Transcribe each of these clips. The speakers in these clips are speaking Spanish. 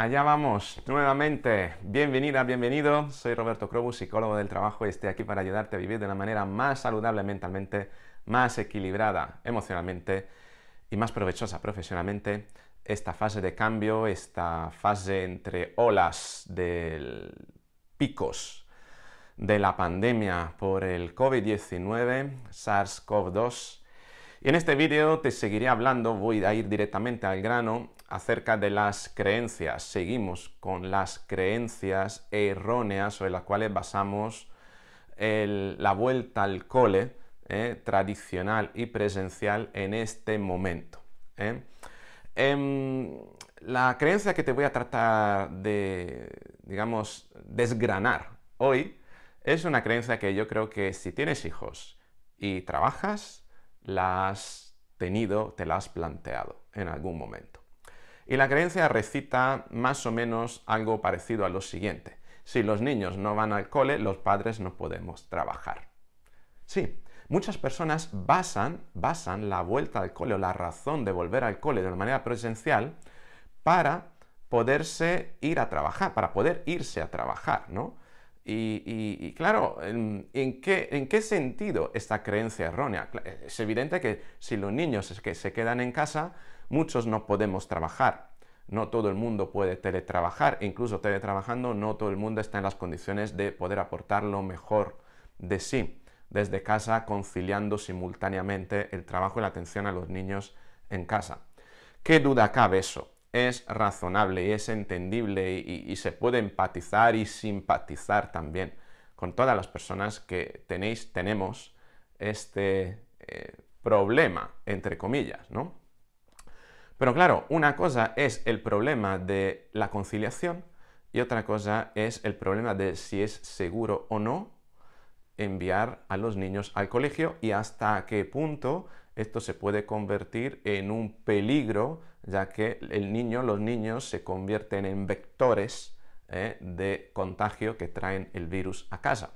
Allá vamos, nuevamente. Bienvenida, bienvenido. Soy Roberto Crobus, psicólogo del trabajo, y estoy aquí para ayudarte a vivir de una manera más saludable mentalmente, más equilibrada emocionalmente y más provechosa profesionalmente esta fase de cambio, esta fase entre olas de picos de la pandemia por el COVID-19, SARS-CoV-2 y en este vídeo te seguiré hablando, voy a ir directamente al grano, acerca de las creencias. Seguimos con las creencias erróneas sobre las cuales basamos la vuelta al cole eh, tradicional y presencial en este momento. Eh. Em, la creencia que te voy a tratar de, digamos, desgranar hoy es una creencia que yo creo que si tienes hijos y trabajas, la has tenido, te la has planteado en algún momento. Y la creencia recita más o menos algo parecido a lo siguiente. Si los niños no van al cole, los padres no podemos trabajar. Sí, muchas personas basan, la vuelta al cole o la razón de volver al cole de una manera presencial para poderse ir a trabajar, para poder irse a trabajar, ¿no? Y, claro, ¿en, qué, sentido esta creencia errónea? Eh, es evidente que si los niños que se quedan en casa, muchos no podemos trabajar. No todo el mundo puede teletrabajar, incluso teletrabajando no todo el mundo está en las condiciones de poder aportar lo mejor de sí desde casa conciliando simultáneamente el trabajo y la atención a los niños en casa. ¿Qué duda cabe eso? es razonable y es entendible y, se puede empatizar y simpatizar también con todas las personas que tenéis, tenemos este eh, problema, entre comillas, ¿no? Pero claro, una cosa es el problema de la conciliación y otra cosa es el problema de si es seguro o no enviar a los niños al colegio y hasta qué punto esto se puede convertir en un peligro, ya que el niño, los niños se convierten en vectores eh, de contagio que traen el virus a casa.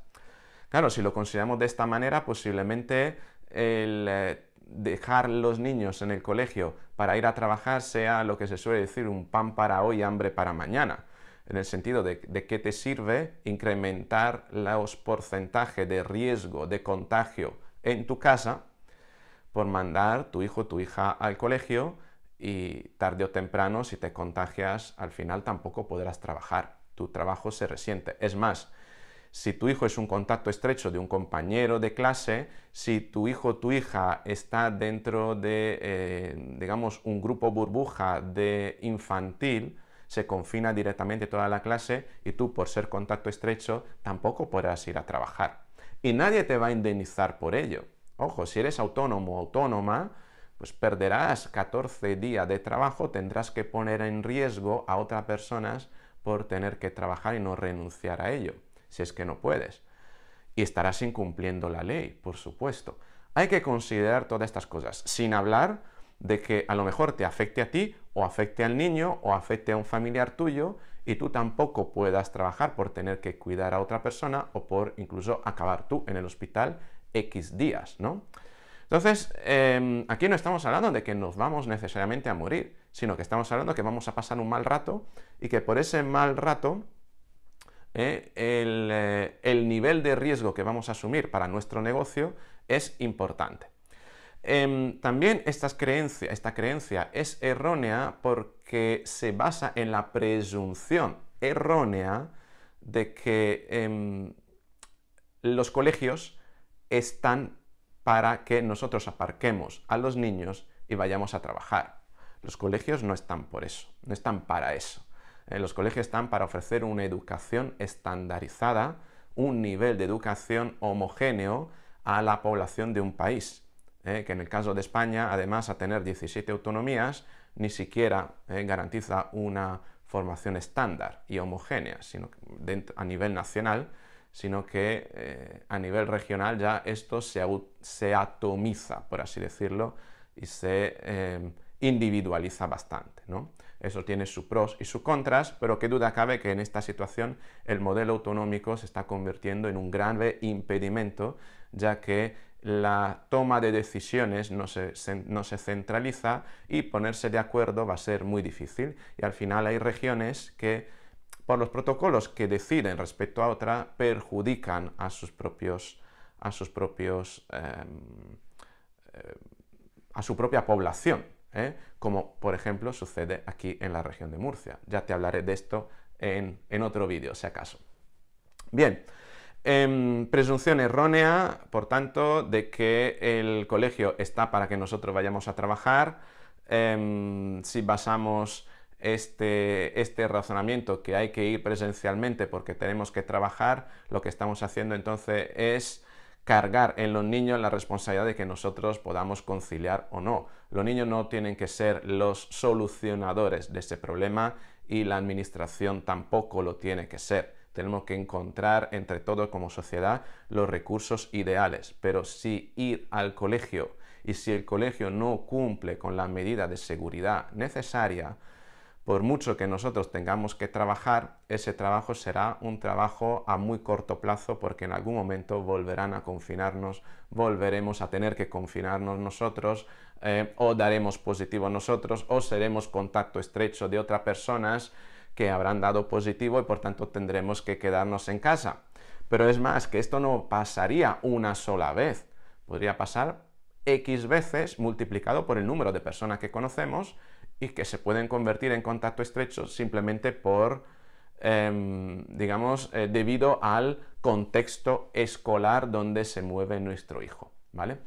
Claro, si lo consideramos de esta manera, posiblemente el eh, dejar los niños en el colegio para ir a trabajar sea lo que se suele decir un pan para hoy, hambre para mañana en el sentido de, de qué te sirve incrementar los porcentajes de riesgo de contagio en tu casa por mandar tu hijo o tu hija al colegio y tarde o temprano, si te contagias, al final tampoco podrás trabajar. Tu trabajo se resiente. Es más, si tu hijo es un contacto estrecho de un compañero de clase, si tu hijo o tu hija está dentro de, eh, digamos, un grupo burbuja de infantil, se confina directamente toda la clase y tú, por ser contacto estrecho, tampoco podrás ir a trabajar. Y nadie te va a indemnizar por ello. Ojo, si eres autónomo o autónoma, pues perderás 14 días de trabajo, tendrás que poner en riesgo a otras personas por tener que trabajar y no renunciar a ello, si es que no puedes. Y estarás incumpliendo la ley, por supuesto. Hay que considerar todas estas cosas, sin hablar de que a lo mejor te afecte a ti o afecte al niño o afecte a un familiar tuyo y tú tampoco puedas trabajar por tener que cuidar a otra persona o por incluso acabar tú en el hospital X días, ¿no? Entonces, em, aquí no estamos hablando de que nos vamos necesariamente a morir, sino que estamos hablando de que vamos a pasar un mal rato y que por ese mal rato eh, eh, el, nivel de riesgo que vamos a asumir para nuestro negocio es importante. Em, también estas esta creencia es errónea porque se basa en la presunción errónea de que em, los colegios están para que nosotros aparquemos a los niños y vayamos a trabajar. Los colegios no están por eso, no están para eso. Eh, los colegios están para ofrecer una educación estandarizada, un nivel de educación homogéneo a la población de un país. Eh, que en el caso de España, además, a tener 17 autonomías, ni siquiera eh, garantiza una formación estándar y homogénea, sino a nivel nacional sino que eh, a nivel regional ya esto se, atomiza, por así decirlo, y se eh, individualiza bastante. ¿no? Eso tiene sus pros y sus contras, pero qué duda cabe que en esta situación el modelo autonómico se está convirtiendo en un grave impedimento, ya que la toma de decisiones no se, centraliza y ponerse de acuerdo va a ser muy difícil. Y al final hay regiones que por los protocolos que deciden respecto a otra, perjudican a sus propios, a sus propios, em, em, a su propia población, ¿eh? como por ejemplo sucede aquí en la región de Murcia. Ya te hablaré de esto en, otro vídeo, si acaso. Bien, em, presunción errónea, por tanto, de que el colegio está para que nosotros vayamos a trabajar. si basamos este, este razonamiento que hay que ir presencialmente porque tenemos que trabajar, lo que estamos haciendo entonces es cargar en los niños la responsabilidad de que nosotros podamos conciliar o no. Los niños no tienen que ser los solucionadores de ese problema y la administración tampoco lo tiene que ser. Tenemos que encontrar entre todos como sociedad los recursos ideales, pero si ir al colegio y si el colegio no cumple con la medida de seguridad necesaria, por mucho que nosotros tengamos que trabajar, ese trabajo será un trabajo a muy corto plazo porque en algún momento volverán a confinarnos, volveremos a tener que confinarnos nosotros, eh, o daremos positivo nosotros, o seremos contacto estrecho de otras personas que habrán dado positivo y por tanto tendremos que quedarnos en casa. Pero es más, que esto no pasaría una sola vez, podría pasar X veces multiplicado por el número de personas que conocemos y que se pueden convertir en contacto estrecho simplemente por, em, digamos, eh, debido al contexto escolar donde se mueve nuestro hijo, ¿vale?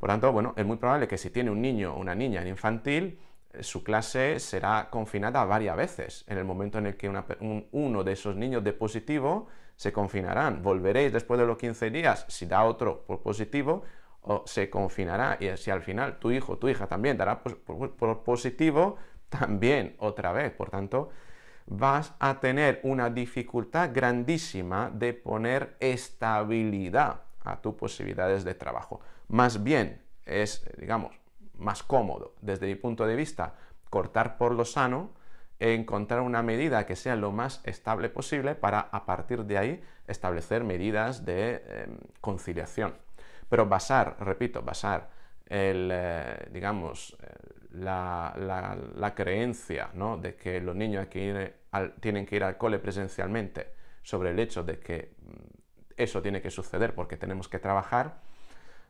Por tanto, bueno, es muy probable que si tiene un niño o una niña en infantil, eh, su clase será confinada varias veces. En el momento en el que uno de esos niños de positivo se confinarán. Volveréis después de los 15 días, si da otro por positivo, o se confinará. Y si al final tu hijo, tu hija también dará por, positivo, también otra vez. Por tanto, vas a tener una dificultad grandísima de poner estabilidad a tus posibilidades de trabajo. Más bien, es, digamos, más cómodo desde mi punto de vista cortar por lo sano, encontrar una medida que sea lo más estable posible para a partir de ahí establecer medidas de em, conciliación. Pero basar, repito, basar el, eh, digamos, eh, la, creencia de que los niños tienen que ir al cole presencialmente sobre el hecho de que mm, eso tiene que suceder porque tenemos que trabajar,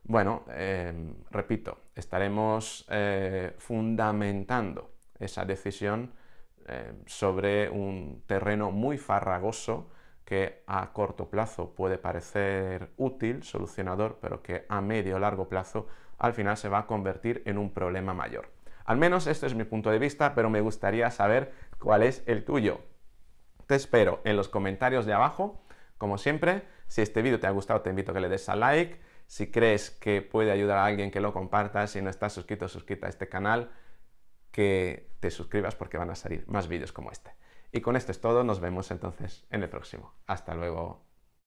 bueno, em, repito, estaremos eh, fundamentando esa decisión em, sobre un terreno muy farragoso que a corto plazo puede parecer útil, solucionador, pero que a medio o largo plazo al final se va a convertir en un problema mayor. Al menos este es mi punto de vista, pero me gustaría saber cuál es el tuyo. Te espero en los comentarios de abajo. Como siempre, si este vídeo te ha gustado, te invito a que le des a like. Si crees que puede ayudar a alguien, que lo compartas. Si no estás suscrito, suscrita a este canal, que te suscribas porque van a salir más vídeos como este. Y con esto es todo, nos vemos entonces en el próximo. Hasta luego.